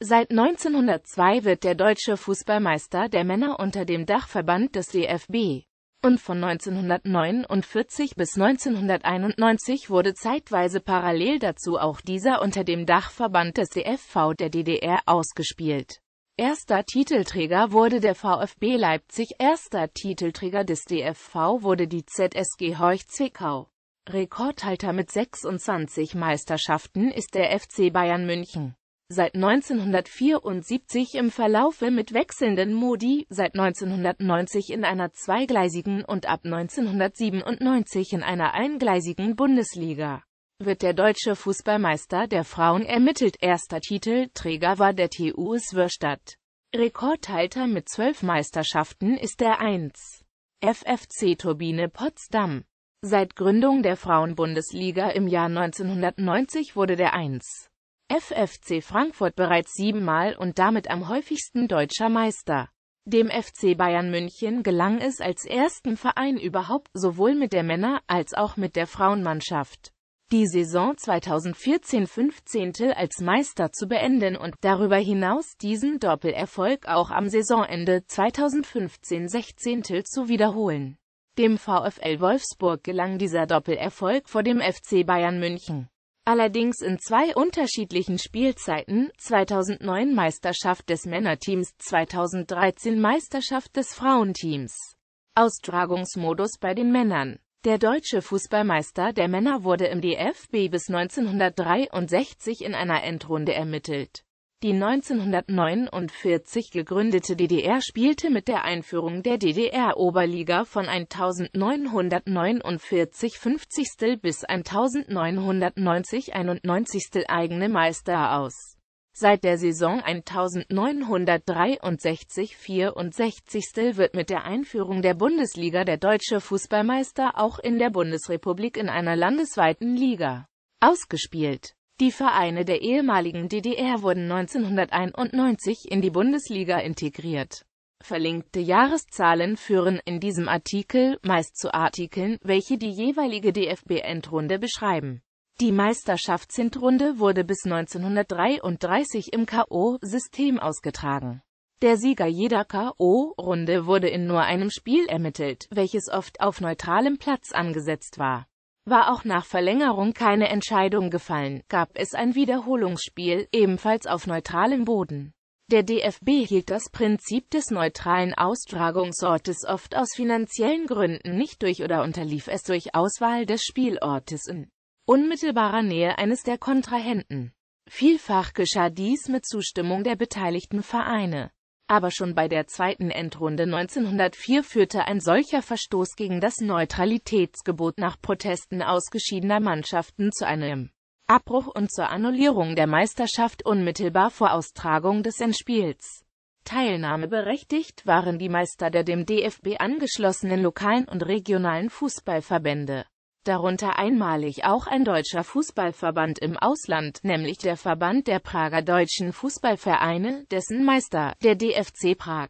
Seit 1902 wird der deutsche Fußballmeister der Männer unter dem Dachverband des DFB und von 1949 bis 1991 wurde zeitweise parallel dazu auch dieser unter dem Dachverband des DFV der DDR ausgespielt. Erster Titelträger wurde der VfB Leipzig, erster Titelträger des DFV wurde die ZSG Horch Zwickau. Rekordhalter mit 26 Meisterschaften ist der FC Bayern München seit 1974 im Verlaufe mit wechselnden Modi, seit 1990 in einer zweigleisigen und ab 1997 in einer eingleisigen Bundesliga. Wird der deutsche Fußballmeister der Frauen ermittelt, erster Titel, Träger war der TUS Würstadt. Rekordhalter mit zwölf Meisterschaften ist der 1. FFC Turbine Potsdam. Seit Gründung der Frauenbundesliga im Jahr 1990 wurde der 1. FFC Frankfurt bereits siebenmal und damit am häufigsten deutscher Meister. Dem FC Bayern München gelang es als ersten Verein überhaupt, sowohl mit der Männer- als auch mit der Frauenmannschaft, die Saison 2014-15 als Meister zu beenden und darüber hinaus diesen Doppelerfolg auch am Saisonende 2015-16 zu wiederholen. Dem VfL Wolfsburg gelang dieser Doppelerfolg vor dem FC Bayern München allerdings in zwei unterschiedlichen Spielzeiten, 2009 Meisterschaft des Männerteams, 2013 Meisterschaft des Frauenteams. Austragungsmodus bei den Männern. Der deutsche Fußballmeister der Männer wurde im DFB bis 1963 in einer Endrunde ermittelt. Die 1949 gegründete DDR spielte mit der Einführung der DDR-Oberliga von 1949 50. bis 1990 91. eigene Meister aus. Seit der Saison 1963-64 wird mit der Einführung der Bundesliga der deutsche Fußballmeister auch in der Bundesrepublik in einer landesweiten Liga ausgespielt die Vereine der ehemaligen DDR wurden 1991 in die Bundesliga integriert. Verlinkte Jahreszahlen führen in diesem Artikel meist zu Artikeln, welche die jeweilige DFB-Endrunde beschreiben. Die Meisterschaftsendrunde wurde bis 1933 im K.O.-System ausgetragen. Der Sieger jeder K.O.-Runde wurde in nur einem Spiel ermittelt, welches oft auf neutralem Platz angesetzt war war auch nach Verlängerung keine Entscheidung gefallen, gab es ein Wiederholungsspiel, ebenfalls auf neutralem Boden. Der DFB hielt das Prinzip des neutralen Austragungsortes oft aus finanziellen Gründen nicht durch oder unterlief es durch Auswahl des Spielortes in unmittelbarer Nähe eines der Kontrahenten. Vielfach geschah dies mit Zustimmung der beteiligten Vereine aber schon bei der zweiten Endrunde 1904 führte ein solcher Verstoß gegen das Neutralitätsgebot nach Protesten ausgeschiedener Mannschaften zu einem Abbruch und zur Annullierung der Meisterschaft unmittelbar vor Austragung des Endspiels. Teilnahmeberechtigt waren die Meister der dem DFB angeschlossenen lokalen und regionalen Fußballverbände darunter einmalig auch ein deutscher Fußballverband im Ausland, nämlich der Verband der Prager deutschen Fußballvereine, dessen Meister, der DFC Prag,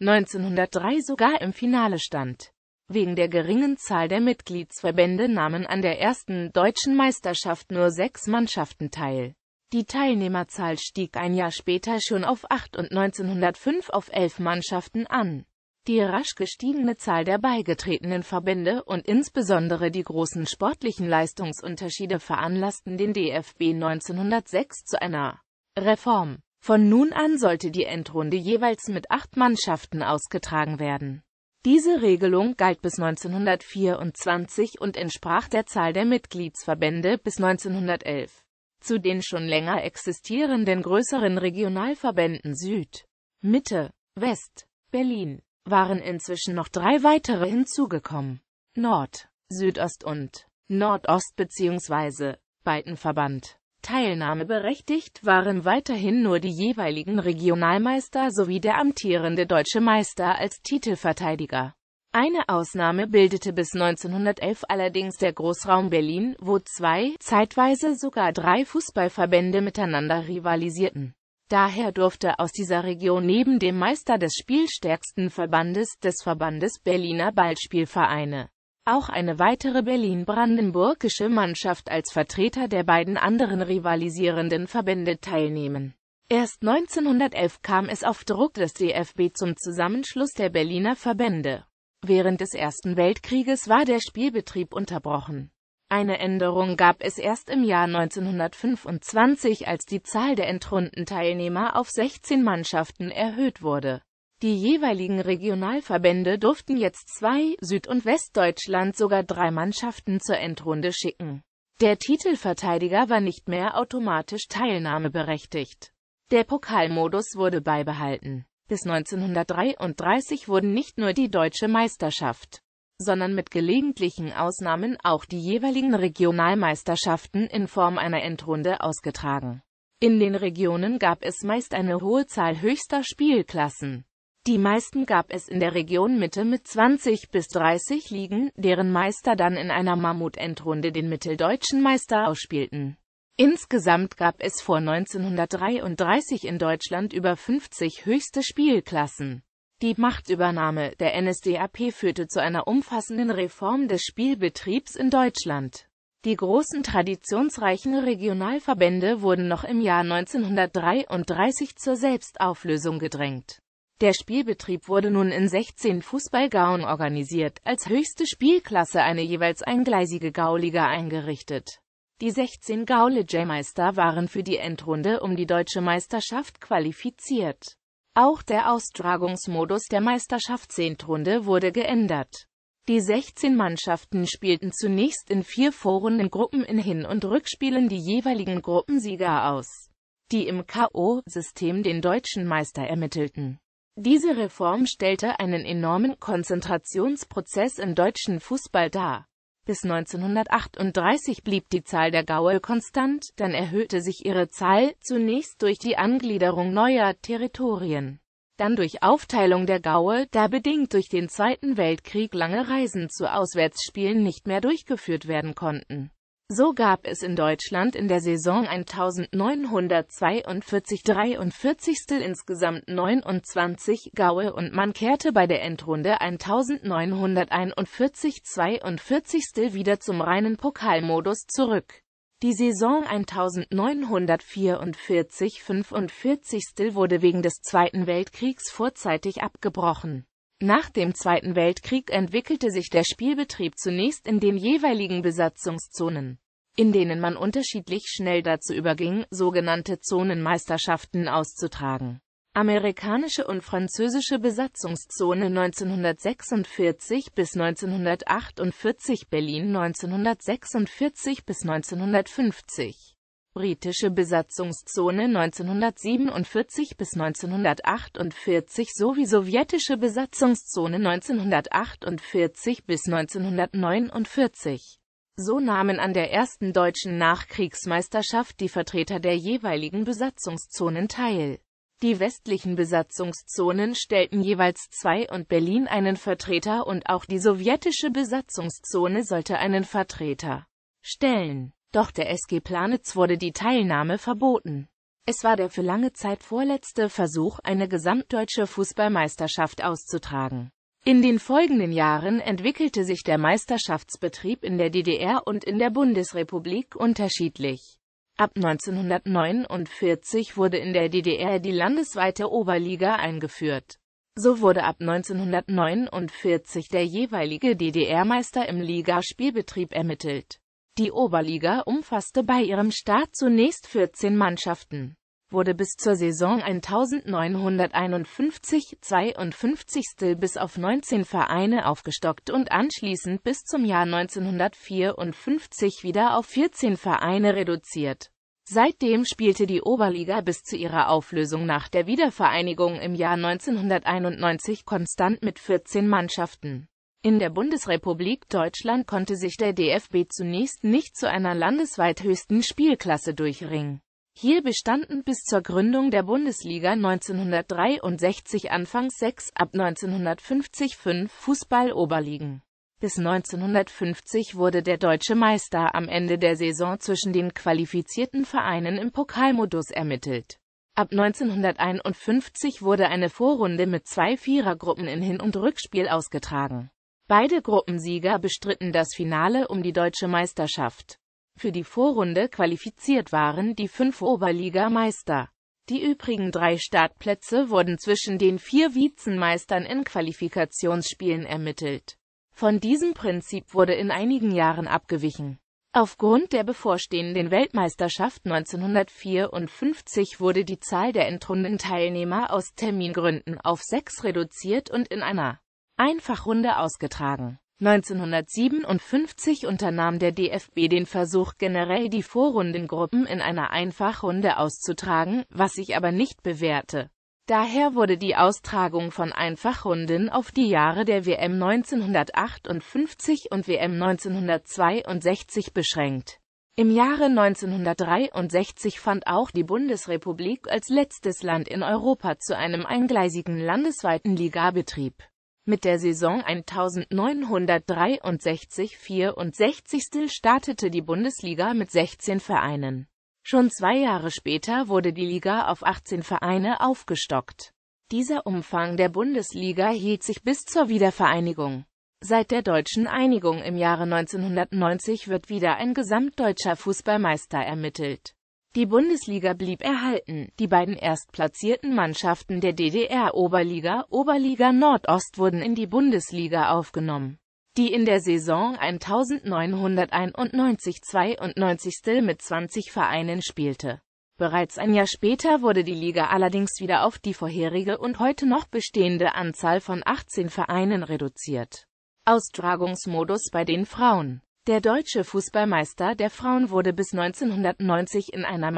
1903 sogar im Finale stand. Wegen der geringen Zahl der Mitgliedsverbände nahmen an der ersten deutschen Meisterschaft nur sechs Mannschaften teil. Die Teilnehmerzahl stieg ein Jahr später schon auf acht und 1905 auf elf Mannschaften an. Die rasch gestiegene Zahl der beigetretenen Verbände und insbesondere die großen sportlichen Leistungsunterschiede veranlassten den DFB 1906 zu einer Reform. Von nun an sollte die Endrunde jeweils mit acht Mannschaften ausgetragen werden. Diese Regelung galt bis 1924 und entsprach der Zahl der Mitgliedsverbände bis 1911. Zu den schon länger existierenden größeren Regionalverbänden Süd, Mitte, West, Berlin, waren inzwischen noch drei weitere hinzugekommen. Nord, Südost und Nordost bzw. Breitenverband. Teilnahmeberechtigt waren weiterhin nur die jeweiligen Regionalmeister sowie der amtierende deutsche Meister als Titelverteidiger. Eine Ausnahme bildete bis 1911 allerdings der Großraum Berlin, wo zwei, zeitweise sogar drei Fußballverbände miteinander rivalisierten. Daher durfte aus dieser Region neben dem Meister des spielstärksten Verbandes, des Verbandes Berliner Ballspielvereine, auch eine weitere berlin-brandenburgische Mannschaft als Vertreter der beiden anderen rivalisierenden Verbände teilnehmen. Erst 1911 kam es auf Druck des DFB zum Zusammenschluss der Berliner Verbände. Während des Ersten Weltkrieges war der Spielbetrieb unterbrochen. Eine Änderung gab es erst im Jahr 1925, als die Zahl der Endrundenteilnehmer auf 16 Mannschaften erhöht wurde. Die jeweiligen Regionalverbände durften jetzt zwei, Süd- und Westdeutschland sogar drei Mannschaften zur Endrunde schicken. Der Titelverteidiger war nicht mehr automatisch teilnahmeberechtigt. Der Pokalmodus wurde beibehalten. Bis 1933 wurden nicht nur die deutsche Meisterschaft sondern mit gelegentlichen Ausnahmen auch die jeweiligen Regionalmeisterschaften in Form einer Endrunde ausgetragen. In den Regionen gab es meist eine hohe Zahl höchster Spielklassen. Die meisten gab es in der Region Mitte mit 20 bis 30 Ligen, deren Meister dann in einer Mammut-Endrunde den mitteldeutschen Meister ausspielten. Insgesamt gab es vor 1933 in Deutschland über 50 höchste Spielklassen. Die Machtübernahme der NSDAP führte zu einer umfassenden Reform des Spielbetriebs in Deutschland. Die großen traditionsreichen Regionalverbände wurden noch im Jahr 1933 zur Selbstauflösung gedrängt. Der Spielbetrieb wurde nun in 16 Fußballgauen organisiert, als höchste Spielklasse eine jeweils eingleisige Gauliga eingerichtet. Die 16 J-Meister waren für die Endrunde um die Deutsche Meisterschaft qualifiziert auch der Austragungsmodus der Meisterschaftsendrunde wurde geändert. Die 16 Mannschaften spielten zunächst in vier vorrunden Gruppen in Hin- und Rückspielen die jeweiligen Gruppensieger aus, die im K.O.-System den deutschen Meister ermittelten. Diese Reform stellte einen enormen Konzentrationsprozess im deutschen Fußball dar. Bis 1938 blieb die Zahl der Gaue konstant, dann erhöhte sich ihre Zahl, zunächst durch die Angliederung neuer Territorien, dann durch Aufteilung der Gaue, da bedingt durch den Zweiten Weltkrieg lange Reisen zu Auswärtsspielen nicht mehr durchgeführt werden konnten. So gab es in Deutschland in der Saison 1942-43 insgesamt 29 Gaue und man kehrte bei der Endrunde 1941-42 wieder zum reinen Pokalmodus zurück. Die Saison 1944-45 wurde wegen des Zweiten Weltkriegs vorzeitig abgebrochen nach dem Zweiten Weltkrieg entwickelte sich der Spielbetrieb zunächst in den jeweiligen Besatzungszonen, in denen man unterschiedlich schnell dazu überging, sogenannte Zonenmeisterschaften auszutragen. Amerikanische und französische Besatzungszone 1946 bis 1948 Berlin 1946 bis 1950 britische Besatzungszone 1947 bis 1948 sowie sowjetische Besatzungszone 1948 bis 1949. So nahmen an der ersten deutschen Nachkriegsmeisterschaft die Vertreter der jeweiligen Besatzungszonen teil. Die westlichen Besatzungszonen stellten jeweils zwei und Berlin einen Vertreter und auch die sowjetische Besatzungszone sollte einen Vertreter stellen. Doch der SG Planitz wurde die Teilnahme verboten. Es war der für lange Zeit vorletzte Versuch, eine gesamtdeutsche Fußballmeisterschaft auszutragen. In den folgenden Jahren entwickelte sich der Meisterschaftsbetrieb in der DDR und in der Bundesrepublik unterschiedlich. Ab 1949 wurde in der DDR die landesweite Oberliga eingeführt. So wurde ab 1949 der jeweilige DDR-Meister im Ligaspielbetrieb ermittelt. Die Oberliga umfasste bei ihrem Start zunächst 14 Mannschaften, wurde bis zur Saison 1951-52 bis auf 19 Vereine aufgestockt und anschließend bis zum Jahr 1954 wieder auf 14 Vereine reduziert. Seitdem spielte die Oberliga bis zu ihrer Auflösung nach der Wiedervereinigung im Jahr 1991 konstant mit 14 Mannschaften. In der Bundesrepublik Deutschland konnte sich der DFB zunächst nicht zu einer landesweit höchsten Spielklasse durchringen. Hier bestanden bis zur Gründung der Bundesliga 1963 anfangs sechs, ab 1950 fünf Fußball-Oberligen. Bis 1950 wurde der deutsche Meister am Ende der Saison zwischen den qualifizierten Vereinen im Pokalmodus ermittelt. Ab 1951 wurde eine Vorrunde mit zwei Vierergruppen in Hin- und Rückspiel ausgetragen. Beide Gruppensieger bestritten das Finale um die deutsche Meisterschaft. Für die Vorrunde qualifiziert waren die fünf Oberligameister. Die übrigen drei Startplätze wurden zwischen den vier Vizenmeistern in Qualifikationsspielen ermittelt. Von diesem Prinzip wurde in einigen Jahren abgewichen. Aufgrund der bevorstehenden Weltmeisterschaft 1954 wurde die Zahl der Endrundenteilnehmer aus Termingründen auf sechs reduziert und in einer Einfachrunde ausgetragen. 1957 unternahm der DFB den Versuch generell die Vorrundengruppen in einer Einfachrunde auszutragen, was sich aber nicht bewährte. Daher wurde die Austragung von Einfachrunden auf die Jahre der WM 1958 und WM 1962 beschränkt. Im Jahre 1963 fand auch die Bundesrepublik als letztes Land in Europa zu einem eingleisigen landesweiten Ligabetrieb mit der Saison 1963-64 startete die Bundesliga mit 16 Vereinen. Schon zwei Jahre später wurde die Liga auf 18 Vereine aufgestockt. Dieser Umfang der Bundesliga hielt sich bis zur Wiedervereinigung. Seit der deutschen Einigung im Jahre 1990 wird wieder ein gesamtdeutscher Fußballmeister ermittelt. Die Bundesliga blieb erhalten. Die beiden erstplatzierten Mannschaften der DDR-Oberliga, Oberliga Nordost wurden in die Bundesliga aufgenommen. Die in der Saison 1991-92 mit 20 Vereinen spielte. Bereits ein Jahr später wurde die Liga allerdings wieder auf die vorherige und heute noch bestehende Anzahl von 18 Vereinen reduziert. Austragungsmodus bei den Frauen der deutsche Fußballmeister der Frauen wurde bis 1990 in einer Meisterschaft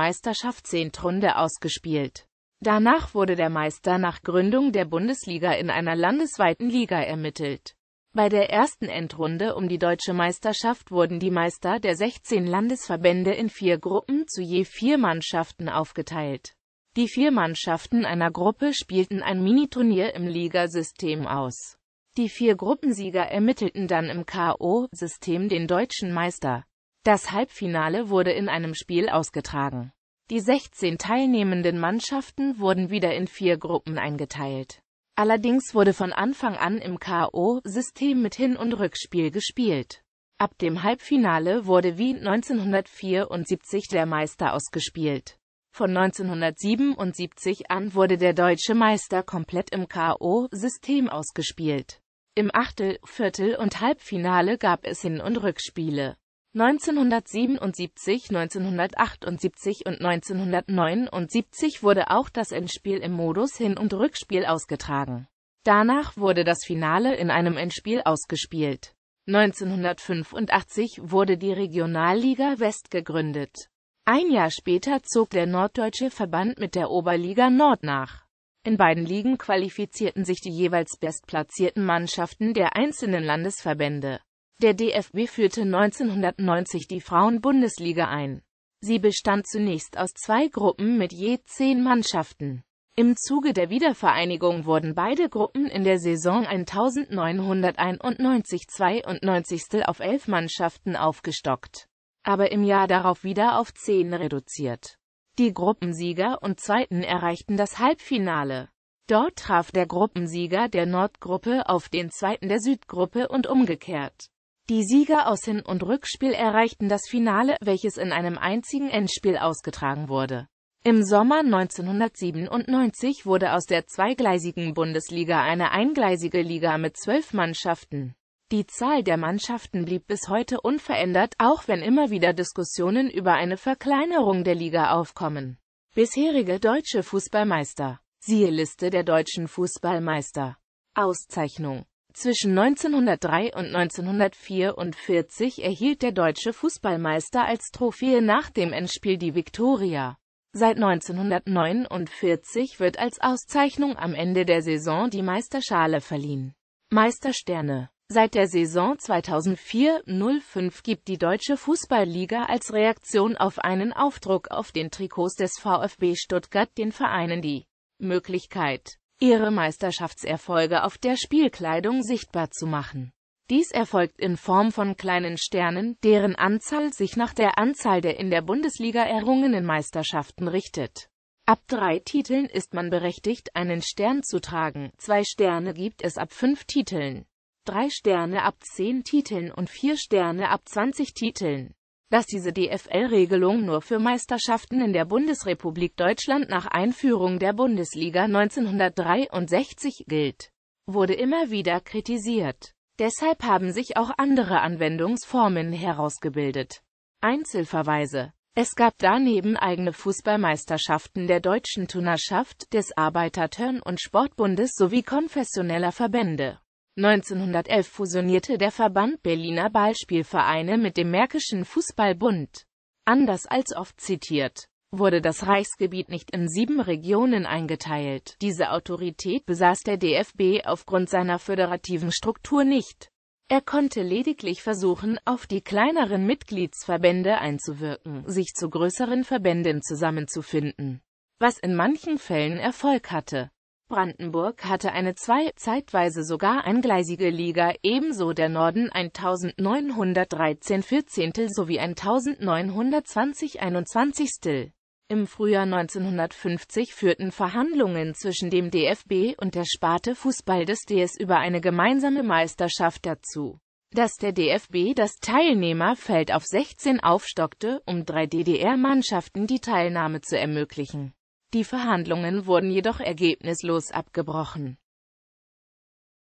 Meisterschaftszehntrunde ausgespielt. Danach wurde der Meister nach Gründung der Bundesliga in einer landesweiten Liga ermittelt. Bei der ersten Endrunde um die deutsche Meisterschaft wurden die Meister der 16 Landesverbände in vier Gruppen zu je vier Mannschaften aufgeteilt. Die vier Mannschaften einer Gruppe spielten ein Miniturnier im Ligasystem aus die vier Gruppensieger ermittelten dann im K.O.-System den deutschen Meister. Das Halbfinale wurde in einem Spiel ausgetragen. Die 16 teilnehmenden Mannschaften wurden wieder in vier Gruppen eingeteilt. Allerdings wurde von Anfang an im K.O.-System mit Hin- und Rückspiel gespielt. Ab dem Halbfinale wurde wie 1974 der Meister ausgespielt. Von 1977 an wurde der deutsche Meister komplett im K.O.-System ausgespielt. Im Achtel-, Viertel- und Halbfinale gab es Hin- und Rückspiele. 1977, 1978 und 1979 wurde auch das Endspiel im Modus Hin- und Rückspiel ausgetragen. Danach wurde das Finale in einem Endspiel ausgespielt. 1985 wurde die Regionalliga West gegründet. Ein Jahr später zog der norddeutsche Verband mit der Oberliga Nord nach. In beiden Ligen qualifizierten sich die jeweils bestplatzierten Mannschaften der einzelnen Landesverbände. Der DFB führte 1990 die Frauenbundesliga ein. Sie bestand zunächst aus zwei Gruppen mit je zehn Mannschaften. Im Zuge der Wiedervereinigung wurden beide Gruppen in der Saison 1991-92 auf elf Mannschaften aufgestockt, aber im Jahr darauf wieder auf zehn reduziert. Die Gruppensieger und Zweiten erreichten das Halbfinale. Dort traf der Gruppensieger der Nordgruppe auf den Zweiten der Südgruppe und umgekehrt. Die Sieger aus Hin- und Rückspiel erreichten das Finale, welches in einem einzigen Endspiel ausgetragen wurde. Im Sommer 1997 wurde aus der zweigleisigen Bundesliga eine eingleisige Liga mit zwölf Mannschaften die Zahl der Mannschaften blieb bis heute unverändert, auch wenn immer wieder Diskussionen über eine Verkleinerung der Liga aufkommen. Bisherige deutsche Fußballmeister. Siehe Liste der deutschen Fußballmeister. Auszeichnung. Zwischen 1903 und 1944 erhielt der deutsche Fußballmeister als Trophäe nach dem Endspiel die Viktoria. Seit 1949 wird als Auszeichnung am Ende der Saison die Meisterschale verliehen. Meistersterne Seit der Saison 2004-05 gibt die Deutsche Fußballliga als Reaktion auf einen Aufdruck auf den Trikots des VfB Stuttgart den Vereinen die Möglichkeit, ihre Meisterschaftserfolge auf der Spielkleidung sichtbar zu machen. Dies erfolgt in Form von kleinen Sternen, deren Anzahl sich nach der Anzahl der in der Bundesliga errungenen Meisterschaften richtet. Ab drei Titeln ist man berechtigt, einen Stern zu tragen, zwei Sterne gibt es ab fünf Titeln drei Sterne ab zehn Titeln und vier Sterne ab 20 Titeln. Dass diese DFL-Regelung nur für Meisterschaften in der Bundesrepublik Deutschland nach Einführung der Bundesliga 1963 gilt, wurde immer wieder kritisiert. Deshalb haben sich auch andere Anwendungsformen herausgebildet. Einzelverweise es gab daneben eigene Fußballmeisterschaften der deutschen Turnerschaft, des Arbeiter-Turn- und Sportbundes sowie konfessioneller Verbände. 1911 fusionierte der Verband Berliner Ballspielvereine mit dem Märkischen Fußballbund. Anders als oft zitiert, wurde das Reichsgebiet nicht in sieben Regionen eingeteilt. Diese Autorität besaß der DFB aufgrund seiner föderativen Struktur nicht. Er konnte lediglich versuchen, auf die kleineren Mitgliedsverbände einzuwirken, sich zu größeren Verbänden zusammenzufinden, was in manchen Fällen Erfolg hatte. Brandenburg hatte eine zwei, zeitweise sogar eingleisige Liga, ebenso der Norden 1913 14. sowie 1920 21. Im Frühjahr 1950 führten Verhandlungen zwischen dem DFB und der Sparte Fußball des DS über eine gemeinsame Meisterschaft dazu, dass der DFB das Teilnehmerfeld auf 16 aufstockte, um drei DDR-Mannschaften die Teilnahme zu ermöglichen. Die Verhandlungen wurden jedoch ergebnislos abgebrochen.